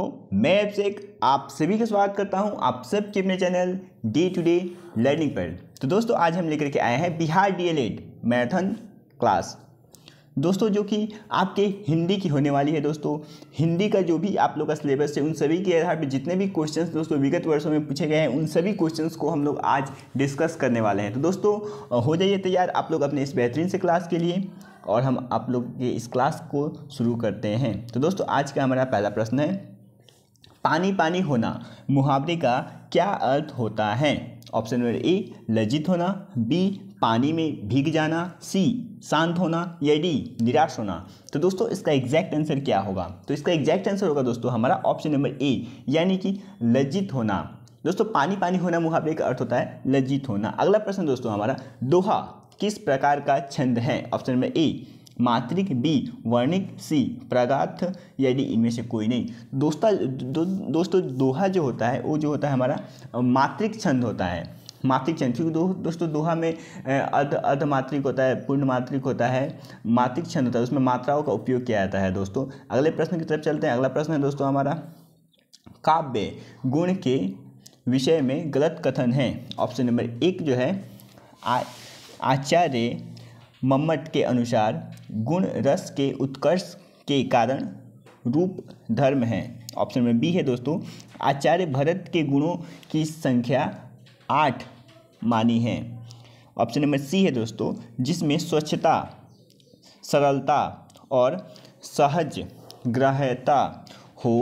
हो मैं एक आप सभी का स्वागत करता हूं आप सब के अपने channel day to day learning पर तो दोस्तों आज हम लेकर के आए हैं बिहार डीएलएड मैराथन क्लास दोस्तों जो कि आपके हिंदी की होने वाली है दोस्तों हिंदी का जो भी आप लोग का सिलेबस है उन सभी के आधार पर जितने भी क्वेश्चन दोस्तों विगत वर्षों में पूछे गए हैं उन सभी क्वेश्चन को हम लोग आज डिस्कस करने वाले हैं तो दोस्तों हो जाइए तैयार आप लोग अपने इस बेहतरीन से क्लास के लिए और हम आप लोग के इस क्लास को शुरू करते हैं तो दोस्तों आज का हमारा पहला प्रश्न है पानी पानी होना मुहावरे का क्या अर्थ होता है ऑप्शन नंबर ए लज्जित होना बी पानी में भीग जाना सी शांत होना या डी निराश होना तो दोस्तों इसका एग्जैक्ट आंसर क्या होगा तो इसका एग्जैक्ट आंसर होगा दोस्तों हमारा ऑप्शन नंबर ए यानी कि लज्जित होना दोस्तों पानी पानी होना मुहावरे का अर्थ होता है लज्जित होना अगला प्रश्न दोस्तों हमारा दोहा किस प्रकार का छंद है ऑप्शन नंबर ए मात्रिक बी वर्णिक सी प्रगाथ यदि इनमें से कोई नहीं दोस्ता दो, दोस्तों दोहा जो होता है वो जो होता है हमारा मात्रिक छंद होता है मात्रिक छंद क्योंकि दो, दोस्तों दोहा में अध अध मात्रिक होता है पूर्ण मात्रिक होता है मात्रिक छंद होता है उसमें मात्राओं का उपयोग किया जाता है दोस्तों अगले प्रश्न की तरफ चलते हैं अगला प्रश्न है दोस्तों हमारा काव्य गुण के विषय में गलत कथन है ऑप्शन नंबर एक जो है आचार्य मम्मट के अनुसार गुण रस के उत्कर्ष के कारण रूप धर्म है ऑप्शन में बी है दोस्तों आचार्य भरत के गुणों की संख्या आठ मानी है ऑप्शन नंबर सी है दोस्तों जिसमें स्वच्छता सरलता और सहज ग्रहता हो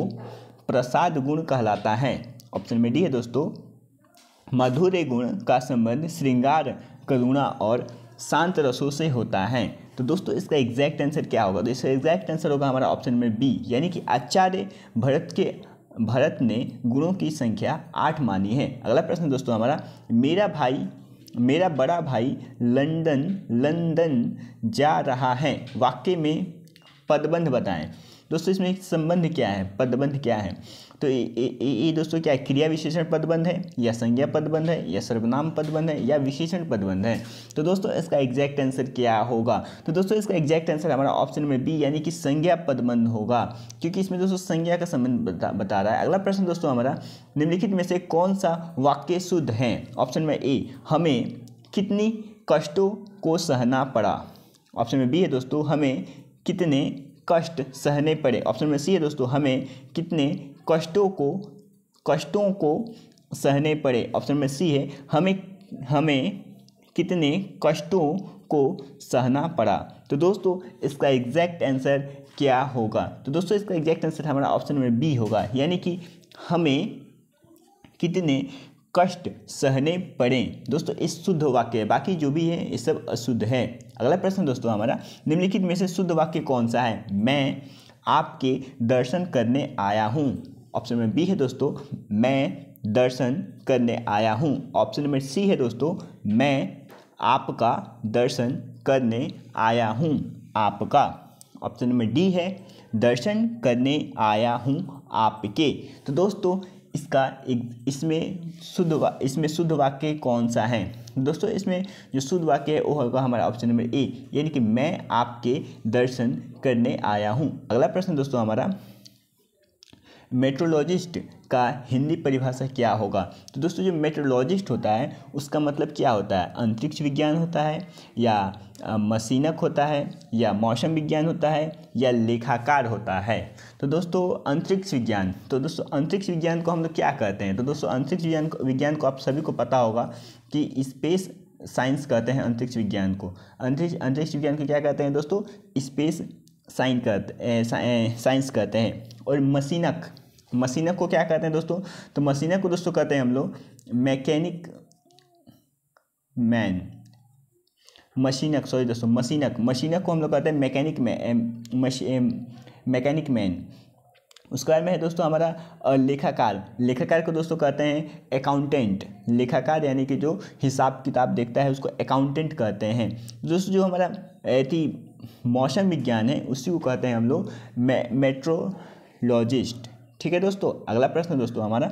प्रसाद गुण कहलाता है ऑप्शन नंबर डी है दोस्तों मधुर गुण का संबंध श्रृंगार करुणा और शांत रसों से होता है तो दोस्तों इसका एग्जैक्ट आंसर क्या होगा तो इसका एग्जैक्ट आंसर होगा हमारा ऑप्शन नंबर बी यानी कि आचार्य भरत के भरत ने गुणों की संख्या आठ मानी है अगला प्रश्न दोस्तों हमारा मेरा भाई मेरा बड़ा भाई लंदन लंदन जा रहा है वाक्य में पदबंध बताएं दोस्तों इसमें संबंध क्या है पदबंध क्या है तो ये दोस्तों क्या क्रिया विशेषण पदबंध है या संज्ञा पदबंध है या सर्वनाम पदबंध है या विशेषण पदबंध है तो दोस्तों इसका एग्जैक्ट आंसर क्या होगा तो दोस्तों इसका एग्जैक्ट आंसर हमारा ऑप्शन नंबर बी यानी कि संज्ञा पदबंध होगा क्योंकि इसमें दोस्तों संज्ञा का संबंध बता, बता रहा है अगला प्रश्न दोस्तों हमारा निम्नलिखित में से कौन सा वाक्य शुद्ध है ऑप्शन में ए हमें कितनी कष्टों को सहना पड़ा ऑप्शन में बी है दोस्तों हमें कितने कष्ट सहने पड़े ऑप्शन नंबर सी है दोस्तों हमें कितने कष्टों को कष्टों को सहने पड़े ऑप्शन नंबर सी है हमें हमें कितने कष्टों को सहना पड़ा तो दोस्तों इसका एग्जैक्ट आंसर क्या होगा तो दोस्तों इसका एग्जैक्ट आंसर हमारा ऑप्शन नंबर बी होगा यानी कि हमें कितने कष्ट सहने पड़े दोस्तों इस शुद्ध वाक्य है बाकी जो भी है ये सब अशुद्ध है अगला प्रश्न दोस्तों हमारा निम्नलिखित में से शुद्ध वाक्य कौन सा है मैं आपके दर्शन करने आया हूँ ऑप्शन नंबर बी है दोस्तों मैं दर्शन करने आया हूँ ऑप्शन नंबर सी है दोस्तों मैं आपका दर्शन करने आया हूँ आपका ऑप्शन नंबर डी है दर्शन करने आया हूँ आपके तो दोस्तों इसका एक इसमें शुद्ध इसमें शुद्ध वाक्य कौन सा है दोस्तों इसमें जो शुद्ध वाक्य है वो होगा हमारा ऑप्शन नंबर ए यानी कि मैं आपके दर्शन करने आया हूँ अगला प्रश्न दोस्तों हमारा मेट्रोलॉजिस्ट का हिंदी परिभाषा क्या होगा तो दोस्तों जो मेट्रोलॉजिस्ट होता है उसका मतलब क्या होता है अंतरिक्ष विज्ञान होता है या मशीनक होता है या मौसम विज्ञान होता है या लेखाकार होता है तो दोस्तों अंतरिक्ष विज्ञान तो दोस्तों अंतरिक्ष विज्ञान को हम लोग क्या कहते हैं तो दोस्तों अंतरिक्ष विज्ञान विज्ञान को आप सभी को पता होगा कि स्पेस साइंस कहते हैं अंतरिक्ष विज्ञान को अंतरिक्ष अंतरिक्ष विज्ञान को क्या कहते हैं दोस्तों स्पेस साइन कहते साइंस कहते हैं और मशीनक मशीनक को क्या कहते हैं दोस्तों तो मशीनक को दोस्तों कहते हैं हम लोग मैकेनिक मैन मशीनक सॉरी दोस्तों मशीनक मशीनक को हम लोग कहते हैं मैकेनिक मैन मैकेनिक मैन उसके बाद में है दोस्तों हमारा लेखाकार लेखाकार को दोस्तों कहते हैं अकाउंटेंट लेखाकार यानी कि जो हिसाब किताब देखता है उसको अकाउंटेंट कहते हैं दोस्तों जो हमारा यदि मौसम विज्ञान है उसी को कहते हैं हम लोग मे, मेट्रोलॉजिस्ट ठीक है दोस्तों अगला प्रश्न दोस्तों हमारा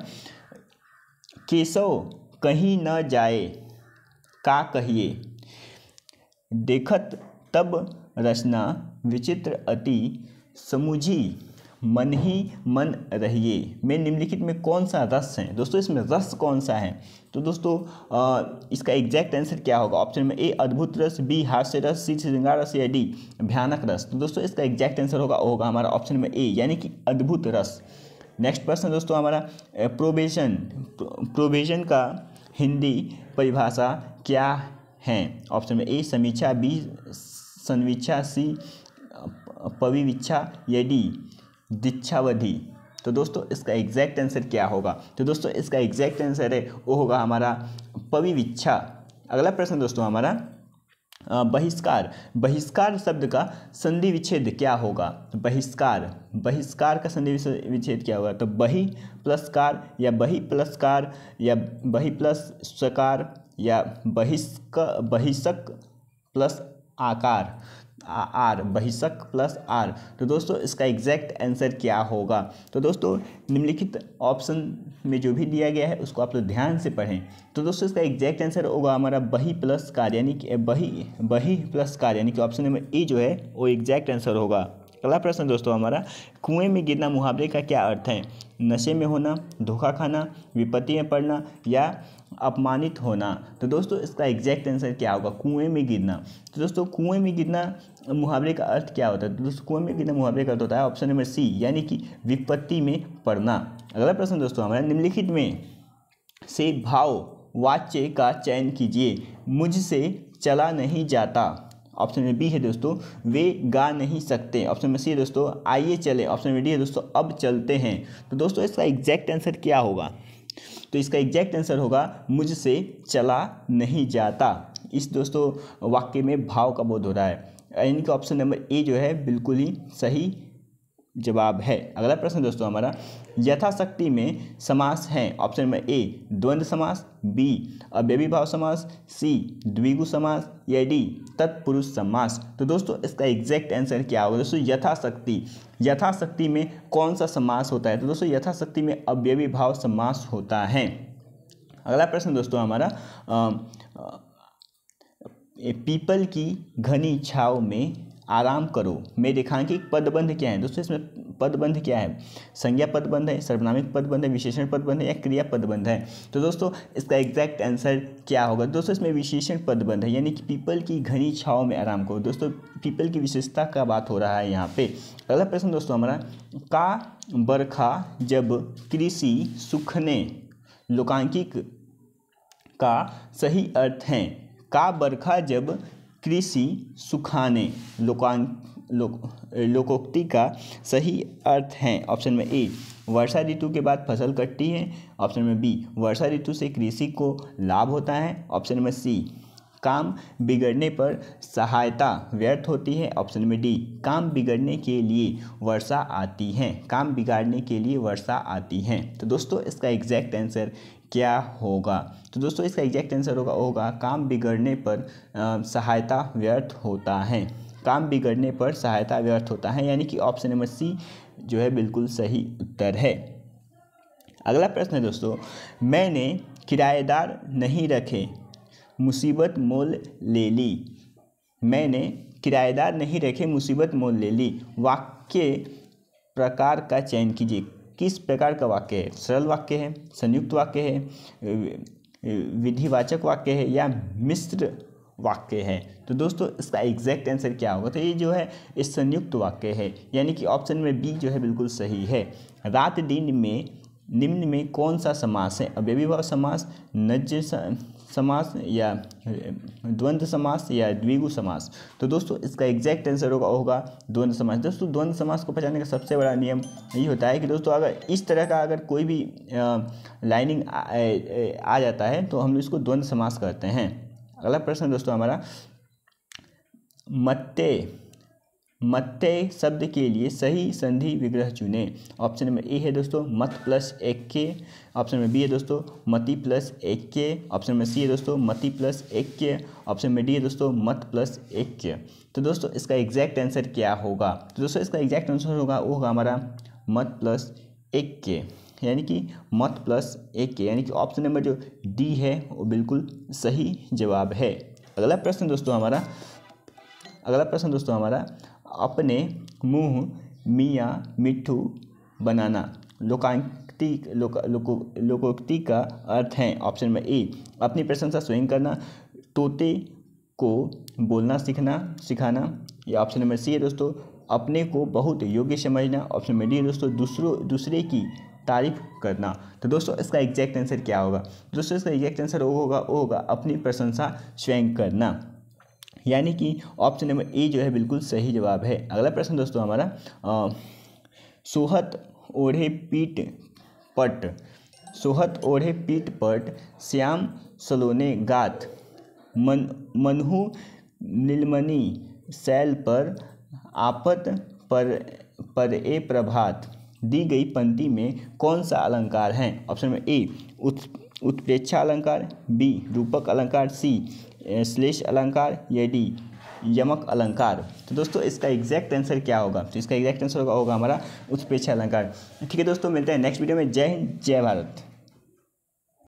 केशव कहीं न जाए का कहिए देखत तब रचना विचित्र अति समुझी मन ही मन रहिए मैं निम्नलिखित में कौन सा रस है दोस्तों इसमें रस कौन सा है तो दोस्तों आ, इसका एग्जैक्ट आंसर क्या होगा ऑप्शन में ए अद्भुत रस बी हास्य रस सी श्रृंगार रस या डी भयानक रस तो दोस्तों इसका एग्जैक्ट आंसर होगा होगा हमारा ऑप्शन में ए यानी कि अद्भुत रस नेक्स्ट प्रश्न दोस्तों हमारा प्रोबेशन प्रोबेशन का हिंदी परिभाषा क्या है ऑप्शन में ए समीक्षा बी संवीक्षा सी पविविच्छा या डी दीक्षावधि तो दोस्तों इसका एग्जैक्ट आंसर क्या होगा तो दोस्तों इसका एग्जैक्ट आंसर है वो होगा हमारा पविविच्छा अगला प्रश्न दोस्तों हमारा बहिष्कार बहिष्कार शब्द का संधि विच्छेद क्या होगा बहिष्कार बहिष्कार का संधि विच्छेद क्या होगा तो बहि प्लसकार या बहि प्लसकार या बहि प्लस सकार या बहिष्क बहिष्क प्लस आकार आ, आर बहिषक प्लस आर तो दोस्तों इसका एग्जैक्ट आंसर क्या होगा तो दोस्तों निम्नलिखित ऑप्शन में जो भी दिया गया है उसको आप लोग ध्यान से पढ़ें तो दोस्तों इसका एग्जैक्ट आंसर होगा हमारा बही प्लस कार यानी कि बही बही प्लस कार यानी कि ऑप्शन नंबर ए जो है वो एग्जैक्ट आंसर होगा अगला प्रश्न दोस्तों हमारा कुएं में गिरना मुहावरे का क्या अर्थ है नशे में होना धोखा खाना विपत्ति में पड़ना या अपमानित होना तो दोस्तों इसका एग्जैक्ट आंसर क्या होगा कुएं में गिरना तो दोस्तों कुएं में गिरना मुहावरे का अर्थ क्या होता है तो दोस्तों कुएं में गिरना मुहावरे का अर्थ होता है ऑप्शन नंबर सी यानी कि विपत्ति में पड़ना अगला प्रश्न दोस्तों हमारा निम्नलिखित में से भाव वाच्य का चयन कीजिए मुझसे चला नहीं जाता ऑप्शन में बी है दोस्तों वे गा नहीं सकते ऑप्शन में सी है दोस्तों आइए चले ऑप्शन में डी है दोस्तों अब चलते हैं तो दोस्तों इसका एग्जैक्ट आंसर क्या होगा तो इसका एग्जैक्ट आंसर होगा मुझसे चला नहीं जाता इस दोस्तों वाक्य में भाव का बोध हो रहा है यानी कि ऑप्शन नंबर ए जो है बिल्कुल ही सही जवाब है अगला प्रश्न दोस्तों हमारा यथाशक्ति में समास है ऑप्शन नंबर ए द्वंद्व समास बी भाव समास सी द्विगु समास या डी तत्पुरुष समास तो दोस्तों इसका एग्जैक्ट आंसर क्या होगा दोस्तों यथाशक्ति यथाशक्ति में कौन सा समास होता है तो दोस्तों यथाशक्ति में भाव समास होता है अगला प्रश्न दोस्तों हमारा आ, आ, पीपल की घनी छाव में आराम करो में कि पदबंध क्या है दोस्तों इसमें पदबंध क्या है संज्ञा पदबंध है सर्वनामिक पदबंध है विशेषण पदबंध है या क्रिया पदबंध है तो दोस्तों इसका एग्जैक्ट आंसर क्या होगा दोस्तों इसमें विशेषण पदबंध है यानी कि पीपल की घनी छाव में आराम करो दोस्तों पीपल की विशेषता का बात हो रहा है यहाँ पे अगला प्रश्न दोस्तों हमारा का बरखा जब कृषि सुखने लोकांकिक का सही अर्थ है का बरखा जब कृषि सुखाने लोकान लोक लोकोक्ति का सही अर्थ है ऑप्शन में ए वर्षा ऋतु के बाद फसल कटती है ऑप्शन में बी वर्षा ऋतु से कृषि को लाभ होता है ऑप्शन में सी काम बिगड़ने पर सहायता व्यर्थ होती है ऑप्शन में डी काम बिगड़ने के लिए वर्षा आती है काम बिगाड़ने के लिए वर्षा आती है तो दोस्तों इसका एग्जैक्ट आंसर क्या होगा तो दोस्तों इसका एग्जैक्ट आंसर होगा होगा काम बिगड़ने पर आ, सहायता व्यर्थ होता है काम बिगड़ने पर सहायता व्यर्थ होता है यानी कि ऑप्शन नंबर सी जो है बिल्कुल सही उत्तर है अगला प्रश्न है दोस्तों मैंने किराएदार नहीं रखे मुसीबत मोल ले ली मैंने किराएदार नहीं रखे मुसीबत मोल ले ली वाक्य प्रकार का चयन कीजिए किस प्रकार का वाक्य है सरल वाक्य है संयुक्त वाक्य है विधिवाचक वाक्य है या मिश्र वाक्य है तो दोस्तों इसका एग्जैक्ट आंसर क्या होगा तो ये जो है इस संयुक्त वाक्य है यानी कि ऑप्शन में बी जो है बिल्कुल सही है रात दिन में निम्न में कौन सा समास है अव्यविभाव समास नज समास या द्वंद्व समास या द्विगु समास तो दोस्तों इसका एग्जैक्ट आंसर होगा होगा द्वंद्व समास दोस्तों द्वंद्व समास को पहचानने का सबसे बड़ा नियम यही होता है कि दोस्तों अगर इस तरह का अगर कोई भी लाइनिंग आ, आ, आ जाता है तो हम इसको द्वंद्व समास कहते हैं अगला प्रश्न दोस्तों हमारा मत्ते मत्य शब्द के लिए सही संधि विग्रह चुने ऑप्शन नंबर ए है दोस्तों मत प्लस एक के ऑप्शन नंबर बी है दोस्तों मति प्लस एक के ऑप्शन नंबर सी है दोस्तों मति प्लस एक के ऑप्शन नंबर डी है दोस्तों मत प्लस एक के तो दोस्तों इसका एग्जैक्ट आंसर क्या होगा तो दोस्तों इसका एग्जैक्ट आंसर होगा वो होगा हमारा मत प्लस एक के यानी कि मत प्लस एक के यानी कि ऑप्शन नंबर जो डी है वो बिल्कुल सही जवाब है अगला प्रश्न दोस्तों हमारा अगला प्रश्न दोस्तों हमारा अपने मुँह मियाँ मिट्ठू बनाना लोकांक्ति लोक लोकोक्ति का अर्थ है ऑप्शन नंबर ए अपनी प्रशंसा स्वयं करना तोते को बोलना सीखना सिखाना या ऑप्शन नंबर सी है दोस्तों अपने को बहुत योग्य समझना ऑप्शन नंबर डी दोस्तों दूसरों दूसरे की तारीफ करना तो दोस्तों इसका एग्जैक्ट आंसर क्या होगा दोस्तों इसका एग्जैक्ट आंसर वो होगा वो होगा अपनी प्रशंसा स्वयं करना यानी कि ऑप्शन नंबर ए जो है बिल्कुल सही जवाब है अगला प्रश्न दोस्तों हमारा आ, सोहत ओढ़े पीट पट सोहत ओढ़े पीट पट श्याम सलोने गात मन मनहू नीलमणि सैल पर आपत पर पर ए प्रभात दी गई पंक्ति में कौन सा अलंकार है ऑप्शन नंबर ए उत्प्रेक्षा अलंकार बी रूपक अलंकार सी श्लेष अलंकार या डी यमक अलंकार तो दोस्तों इसका एग्जैक्ट आंसर क्या होगा तो इसका एग्जैक्ट आंसर होगा होगा हमारा उत्प्रेक्षा अलंकार ठीक है दोस्तों मिलते हैं नेक्स्ट वीडियो में जय हिंद जय भारत